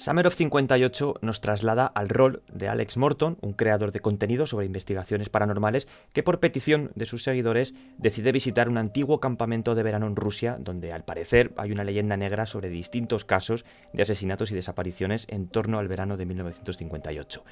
Summer of 58 nos traslada al rol de Alex Morton, un creador de contenido sobre investigaciones paranormales, que por petición de sus seguidores decide visitar un antiguo campamento de verano en Rusia, donde al parecer hay una leyenda negra sobre distintos casos de asesinatos y desapariciones en torno al verano de 1958.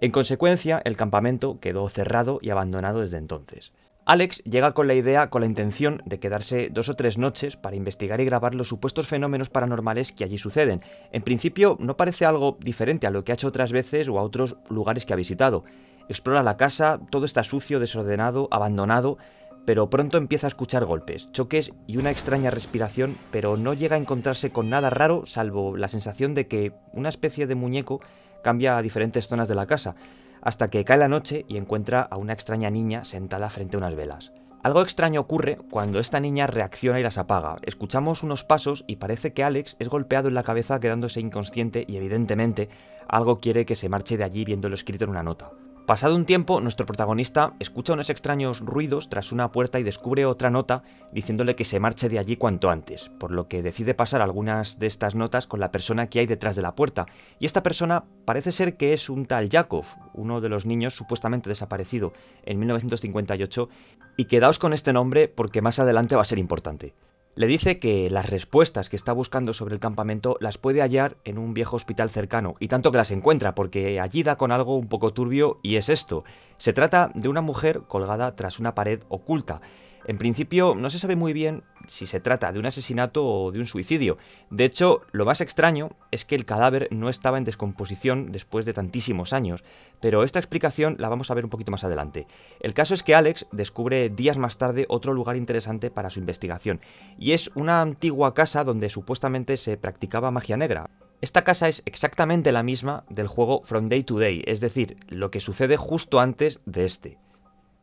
En consecuencia, el campamento quedó cerrado y abandonado desde entonces. Alex llega con la idea, con la intención de quedarse dos o tres noches para investigar y grabar los supuestos fenómenos paranormales que allí suceden. En principio no parece algo diferente a lo que ha hecho otras veces o a otros lugares que ha visitado. Explora la casa, todo está sucio, desordenado, abandonado, pero pronto empieza a escuchar golpes, choques y una extraña respiración, pero no llega a encontrarse con nada raro salvo la sensación de que una especie de muñeco cambia a diferentes zonas de la casa hasta que cae la noche y encuentra a una extraña niña sentada frente a unas velas. Algo extraño ocurre cuando esta niña reacciona y las apaga. Escuchamos unos pasos y parece que Alex es golpeado en la cabeza quedándose inconsciente y evidentemente algo quiere que se marche de allí viéndolo escrito en una nota. Pasado un tiempo, nuestro protagonista escucha unos extraños ruidos tras una puerta y descubre otra nota diciéndole que se marche de allí cuanto antes, por lo que decide pasar algunas de estas notas con la persona que hay detrás de la puerta, y esta persona parece ser que es un tal Yakov, uno de los niños supuestamente desaparecido en 1958, y quedaos con este nombre porque más adelante va a ser importante. Le dice que las respuestas que está buscando sobre el campamento las puede hallar en un viejo hospital cercano, y tanto que las encuentra, porque allí da con algo un poco turbio y es esto. Se trata de una mujer colgada tras una pared oculta. En principio no se sabe muy bien si se trata de un asesinato o de un suicidio. De hecho, lo más extraño es que el cadáver no estaba en descomposición después de tantísimos años, pero esta explicación la vamos a ver un poquito más adelante. El caso es que Alex descubre días más tarde otro lugar interesante para su investigación, y es una antigua casa donde supuestamente se practicaba magia negra. Esta casa es exactamente la misma del juego From Day to Day, es decir, lo que sucede justo antes de este.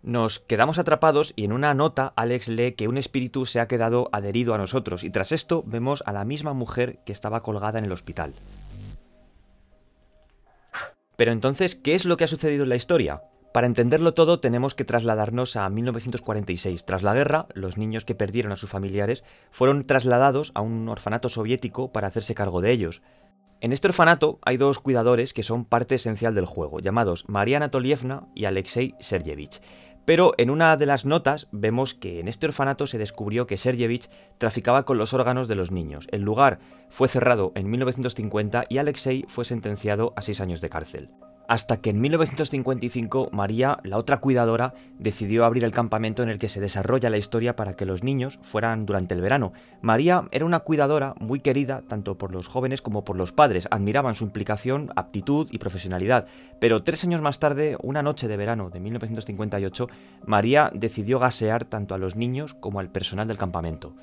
Nos quedamos atrapados y en una nota Alex lee que un espíritu se ha quedado adherido a nosotros y tras esto vemos a la misma mujer que estaba colgada en el hospital. Pero entonces, ¿qué es lo que ha sucedido en la historia? Para entenderlo todo tenemos que trasladarnos a 1946. Tras la guerra, los niños que perdieron a sus familiares fueron trasladados a un orfanato soviético para hacerse cargo de ellos. En este orfanato hay dos cuidadores que son parte esencial del juego, llamados Mariana Tolievna y Alexei Sergeyevich. Pero en una de las notas vemos que en este orfanato se descubrió que Serjevich traficaba con los órganos de los niños. El lugar fue cerrado en 1950 y Alexei fue sentenciado a seis años de cárcel hasta que en 1955 María, la otra cuidadora, decidió abrir el campamento en el que se desarrolla la historia para que los niños fueran durante el verano. María era una cuidadora muy querida tanto por los jóvenes como por los padres, admiraban su implicación, aptitud y profesionalidad, pero tres años más tarde, una noche de verano de 1958, María decidió gasear tanto a los niños como al personal del campamento.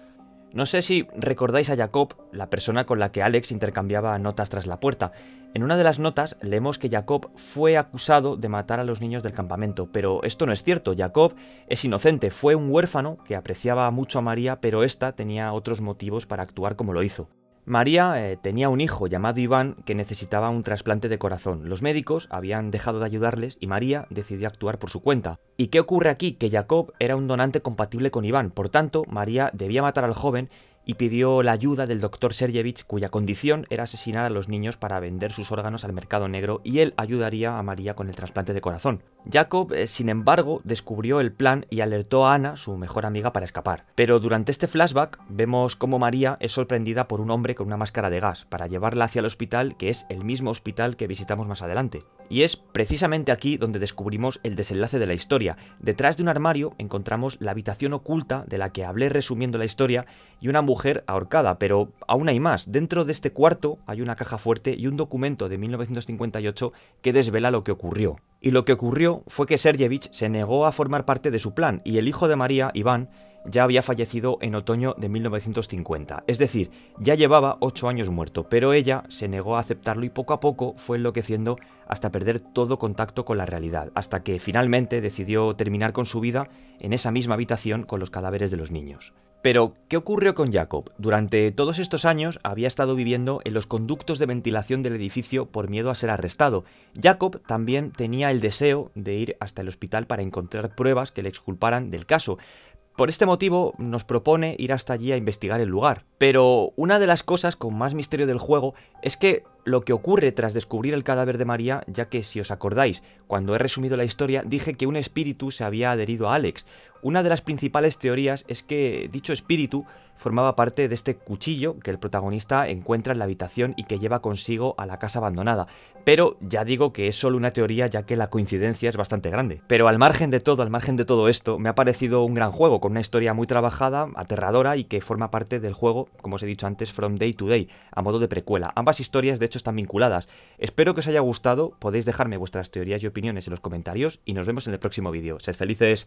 No sé si recordáis a Jacob, la persona con la que Alex intercambiaba notas tras la puerta. En una de las notas leemos que Jacob fue acusado de matar a los niños del campamento, pero esto no es cierto. Jacob es inocente, fue un huérfano que apreciaba mucho a María, pero ésta tenía otros motivos para actuar como lo hizo. María eh, tenía un hijo llamado Iván que necesitaba un trasplante de corazón. Los médicos habían dejado de ayudarles y María decidió actuar por su cuenta. ¿Y qué ocurre aquí? Que Jacob era un donante compatible con Iván, por tanto, María debía matar al joven y pidió la ayuda del doctor Sergevich, cuya condición era asesinar a los niños para vender sus órganos al mercado negro, y él ayudaría a María con el trasplante de corazón. Jacob, eh, sin embargo, descubrió el plan y alertó a Ana, su mejor amiga, para escapar. Pero durante este flashback vemos cómo María es sorprendida por un hombre con una máscara de gas para llevarla hacia el hospital, que es el mismo hospital que visitamos más adelante. Y es precisamente aquí donde descubrimos el desenlace de la historia. Detrás de un armario encontramos la habitación oculta de la que hablé resumiendo la historia y una mujer ahorcada, pero aún hay más. Dentro de este cuarto hay una caja fuerte y un documento de 1958 que desvela lo que ocurrió. Y lo que ocurrió fue que Sergeyevich se negó a formar parte de su plan y el hijo de María, Iván, ya había fallecido en otoño de 1950. Es decir, ya llevaba ocho años muerto, pero ella se negó a aceptarlo y poco a poco fue enloqueciendo hasta perder todo contacto con la realidad, hasta que finalmente decidió terminar con su vida en esa misma habitación con los cadáveres de los niños. Pero, ¿qué ocurrió con Jacob? Durante todos estos años había estado viviendo en los conductos de ventilación del edificio por miedo a ser arrestado. Jacob también tenía el deseo de ir hasta el hospital para encontrar pruebas que le exculparan del caso. Por este motivo nos propone ir hasta allí a investigar el lugar. Pero una de las cosas con más misterio del juego es que lo que ocurre tras descubrir el cadáver de María, ya que si os acordáis, cuando he resumido la historia dije que un espíritu se había adherido a Alex. Una de las principales teorías es que dicho espíritu formaba parte de este cuchillo que el protagonista encuentra en la habitación y que lleva consigo a la casa abandonada. Pero ya digo que es solo una teoría ya que la coincidencia es bastante grande. Pero al margen de todo, al margen de todo esto, me ha parecido un gran juego, con una historia muy trabajada, aterradora y que forma parte del juego, como os he dicho antes, From Day to Day, a modo de precuela. Ambas historias de hecho están vinculadas. Espero que os haya gustado, podéis dejarme vuestras teorías y opiniones en los comentarios y nos vemos en el próximo vídeo. Sed felices.